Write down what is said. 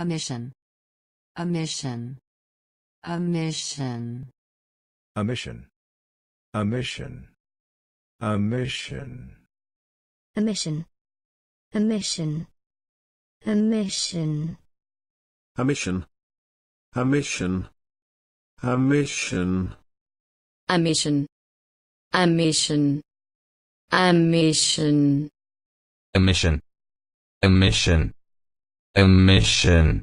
A mission. A mission. A mission. A mission. A mission. A mission. A mission. A mission. A mission. A mission. A mission. A mission. A mission. A mission. A mission. A mission. A mission emission